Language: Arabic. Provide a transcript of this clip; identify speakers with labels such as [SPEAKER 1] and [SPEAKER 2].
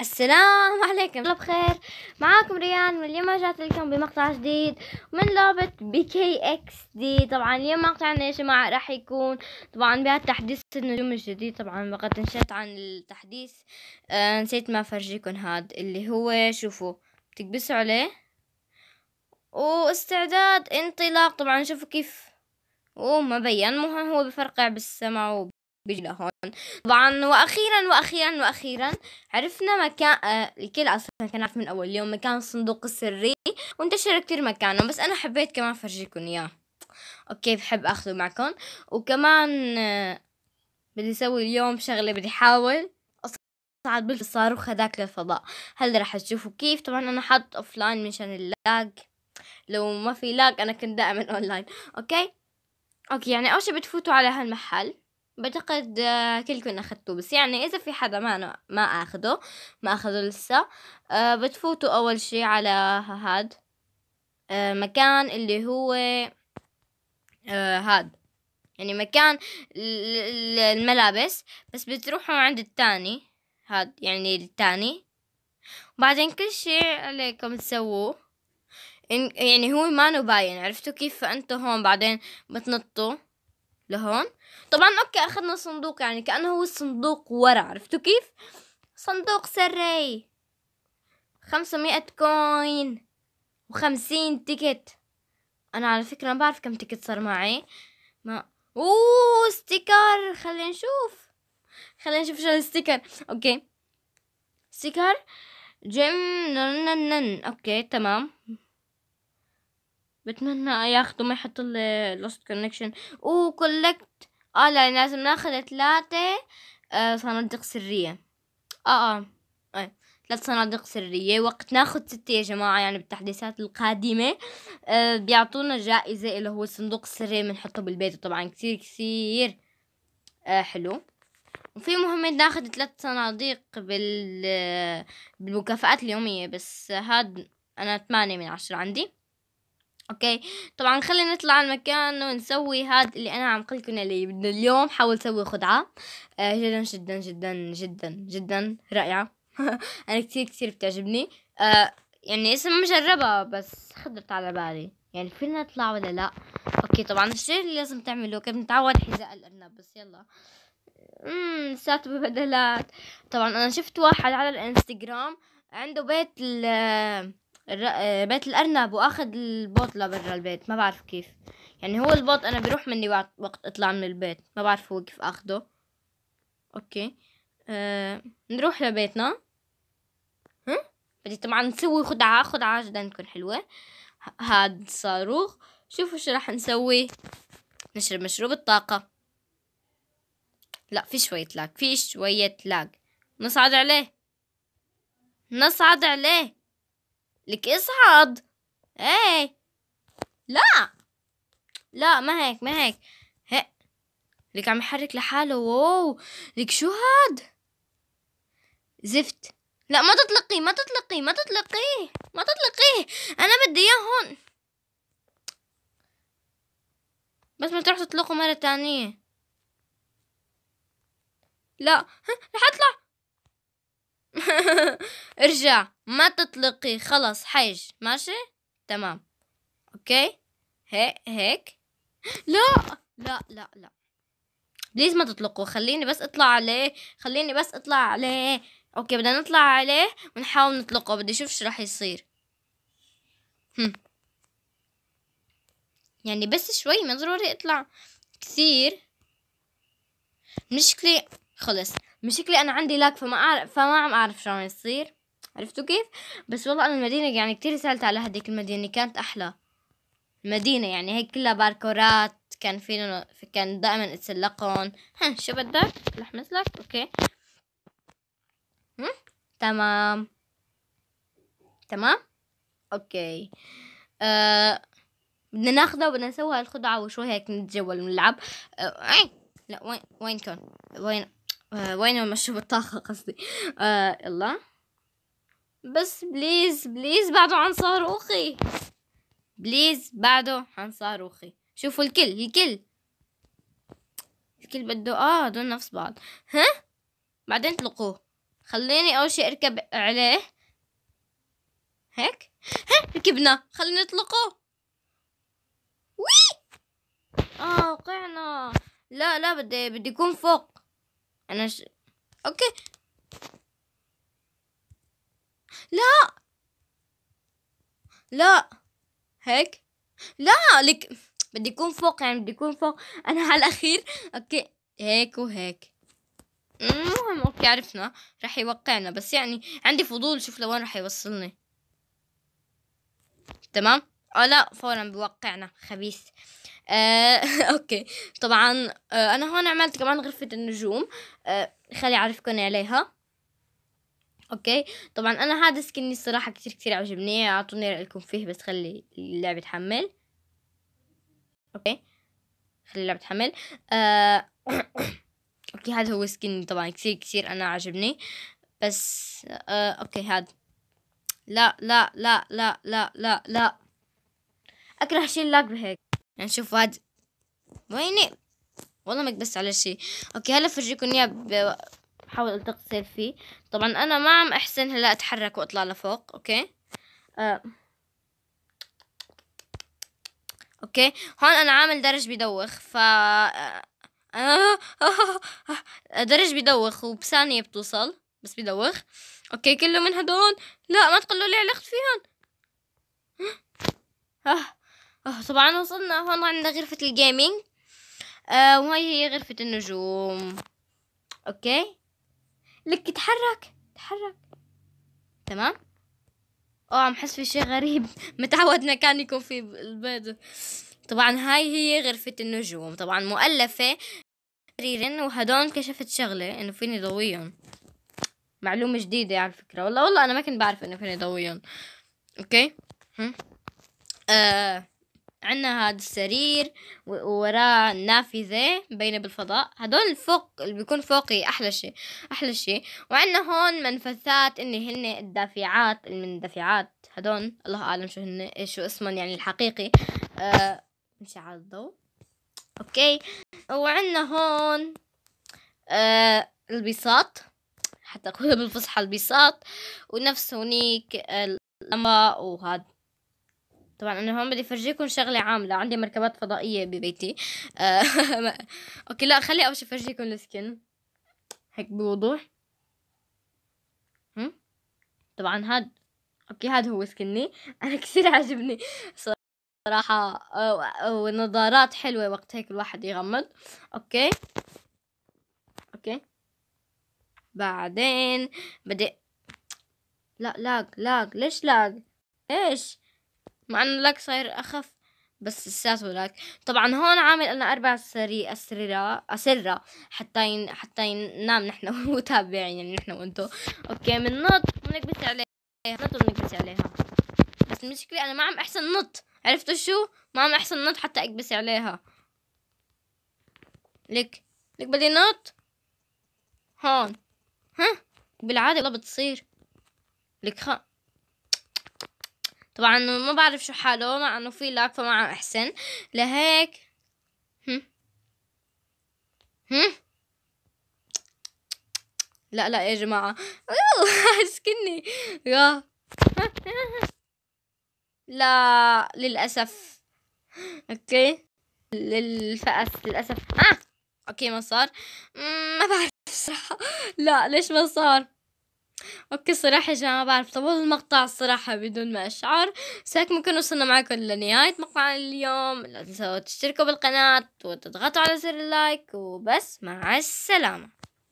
[SPEAKER 1] السلام عليكم الله بخير معاكم ريان من اليوم جات لكم بمقطع جديد من لعبة بي كي اكس دي طبعا اليوم مقطعنا يا جماعة راح يكون طبعا بها تحديث النجوم الجديد طبعا فقد نشرت عن التحديث آه نسيت ما فرجيكم هاد اللي هو شوفوا بتكبسوا عليه واستعداد انطلاق طبعا شوفوا كيف وما بين مهم هو بفرقع بالسماء بيجي لهون طبعا واخيرا واخيرا واخيرا عرفنا مكان آه الكل اصلا كان عارف من اول يوم مكان الصندوق السري وانتشر كتير مكانه بس انا حبيت كمان افرجيكم اياه اوكي بحب اخذه معكم وكمان آه بدي اسوي اليوم شغله بدي احاول اصعد بالصاروخ هذاك للفضاء هل رح تشوفوا كيف طبعا انا حاط اوف لاين مشان اللاج لو ما في لاج انا كنت دائما اونلاين اوكي اوكي يعني اول شي بتفوتوا على هالمحل بعتقد آه، كلكم اخذتوه بس يعني إذا في حدا ما أنا ما اخذه ما اخذه لسه آه، بتفوتوا أول شي على هاد آه، مكان اللي هو هاد يعني مكان الملابس بس بتروحوا عند التاني هاد يعني التاني وبعدين كل شي عليكم تسووه يعني هو ما باين عرفتوا كيف فأنتوا هون بعدين بتنطوا لهون طبعا اوكي اخذنا صندوق يعني كانه هو الصندوق ورا عرفتوا كيف صندوق سري خمسمائة كوين وخمسين تيكت انا على فكرة ما بعرف كم تيكت صار معي ما اوه ستيكر خلينا نشوف خلينا نشوف شو الستيكر اوكي ستيكر جيم نن نن اوكي تمام بتمنى ياخدوا ما يحطوا لي لوست كونكشن وكولكت اه لا لازم ناخذ ثلاثة آه، صناديق سرية اه اه, ثلاث صناديق سرية وقت ناخد ستة يا جماعة يعني بالتحديثات القادمة آه بيعطونا جائزة اللي هو الصندوق السري بنحطه بالبيت طبعا كثير كثير آه حلو وفي مهمة ناخد ثلاث صناديق بال آه، بالمكافآت اليومية بس هاد أنا ثمانية من عشرة عندي اوكي طبعا خلينا نطلع على المكان ونسوي هذا اللي انا عم قلت لكم اللي بدنا اليوم حاول اسوي خدعه آه جدا جدا جدا جدا جدا رائعه انا كتير كتير بتعجبني آه يعني اسم مجربه مجربها بس خطرت على بالي يعني فينا نطلع ولا لا اوكي طبعا الشيء اللي لازم تعمله كيف نتعود حذاء الارنب بس يلا امم لساته ببدلات طبعا انا شفت واحد على الانستغرام عنده بيت آه، بيت الأرنب وأخذ البوط لبرا البيت ما بعرف كيف يعني هو البوط أنا بروح مني بعد وقت أطلع من البيت ما بعرف هو كيف أخده أوكي أه... نروح لبيتنا هم؟ بدي طبعا نسوي خدعة خدعة جدا تكون حلوة هاد صاروخ شوفوا شو راح نسوي نشرب مشروب الطاقة لا في شوية لاج في شوية لاج نصعد عليه نصعد عليه لك اصعد ايه لا لا ما هيك ما هيك هيك لك عم يحرك لحاله واو لك شو هاد زفت لا ما تطلقيه ما تطلقيه ما تطلقيه ما تطلقيه انا بدي اياه هون بس ما تروح تطلقه مرة تانية لا رح اطلع ارجع ما تطلقي خلص حيج ماشي تمام اوكي هيك هيك لا لا لا لا بليز ما تطلقوا خليني بس اطلع عليه خليني بس اطلع عليه اوكي بدنا نطلع عليه ونحاول نطلقه بدي اشوف شو راح يصير يعني بس شوي ما ضروري اطلع كثير مشكلة خلص مشكلة أنا عندي لاك فما أعرف فما عم أعرف شو عم يصير عرفتوا كيف بس والله أنا المدينة يعني كتير سالت على هديك المدينة كانت أحلى المدينة يعني هيك كلها باركورات كان في كان دائما اتسلقون ها شو بدك رح مثلك اوكي تمام تمام اوكي آه بدنا ناخذها وبدنا نسوي هالخدعة وشوي هيك نتجول ونلعب آه. لا وين وين كان وين آه وين مشي بالطاقة قصدي آه يلا بس بليز بليز بعده عن صاروخي بليز بعده عن صاروخي شوفوا الكل الكل الكل بده اه هدول نفس بعض ها بعدين اطلقوه خليني اول شي اركب عليه هيك ها ركبنا خليني اطلقوه وي اه وقعنا لا لا بدي بدي يكون فوق انا ش... اوكي لا لا هيك لا لك بدي يكون فوق يعني بدي يكون فوق انا على الاخير اوكي هيك وهيك المهم اوكي عرفنا رح يوقعنا بس يعني عندي فضول شوف لوين رح يوصلني تمام اه لا فورا بوقعنا خبيث آه، اوكي طبعا آه، انا هون عملت كمان غرفة النجوم آه، خلي اعرفكم عليها اوكي طبعا انا هذا سكني الصراحة كتير كتير عجبني اعطوني رأيكم فيه بس خلي اللعبة تحمل اوكي خلي اللعبة تحمل آه، اوكي هذا هو سكني طبعا كتير كتير انا عجبني بس آه، اوكي هذا لا لا لا لا لا لا لا اكره شيء اللاك بهيك يعني شوف واد ويني والله ما قبست على شيء اوكي هلا فرجيكم اياه بحاول التقط سيلفي طبعا انا ما عم احسن هلا اتحرك واطلع لفوق اوكي آه. اوكي هون انا عامل درج بدوخ ف آه. آه، درج بدوخ وبثانية بتوصل بس بدوخ اوكي كله من هدول لا ما تقولوا لي علقت فيهم آه. آه طبعا وصلنا هون عندنا غرفة الجيمنج آه وهي هي غرفة النجوم اوكي لك تحرك تحرك تمام اه عم حس في شي غريب متعودنا كان يكون في البيض طبعا هاي هي غرفة النجوم طبعا مؤلفة سريرين وهدول كشفت شغلة انه فيني ضويهم معلومة جديدة على فكرة والله والله انا ما كنت بعرف انه فيني ضويهم اوكي هم؟ آه عندنا هذا السرير ووراه نافذة مبينة بالفضاء هدول فوق اللي بيكون فوقي أحلى شيء أحلى شيء وعندنا هون منفثات اللي هن الدافعات المندفعات هدول الله أعلم شو هن شو اسمهم يعني الحقيقي أه مش على الضوء أوكي وعندنا هون أه البساط حتى أقولها بالفصحى البساط ونفس هونيك اللمبة وهذا طبعا انا هون بدي افرجيكم شغله عامله عندي مركبات فضائيه ببيتي آه، اوكي لا خلي اول شي افرجيكم السكن هيك بوضوح طبعا هاد اوكي هاد هو سكني انا كثير عجبني صراحه آه، ونظارات حلوه وقت هيك الواحد يغمض اوكي اوكي بعدين بدي لا لاج لاق ليش لاج ايش مع انه لك صاير اخف بس لساته لك طبعا هون عامل انا اربع سري اسرة اسرة حتى ين... حتى ينام نحن متابعين يعني نحن وانتو اوكي من نط بنكبس عليها نط بنكبس عليها بس المشكلة انا ما عم احسن نط عرفتوا شو ما عم احسن نط حتى اكبس عليها لك لك بدي نط هون ها بالعادة والله بتصير لك خ طبعا ما بعرف شو حاله مع انه في لاك فما عم احسن لهيك هم هم لا لا يا جماعة اسكني يا لا للأسف اوكي للفأس للأسف آه. اوكي ما صار ما بعرف صراحة لا ليش ما صار اوكي صراحة يا جماعة بعرف طول المقطع الصراحة بدون ما اشعر بس هيك ممكن وصلنا معكم لنهاية مقطع اليوم لا تنسوا تشتركوا بالقناة وتضغطوا على زر اللايك وبس مع السلامة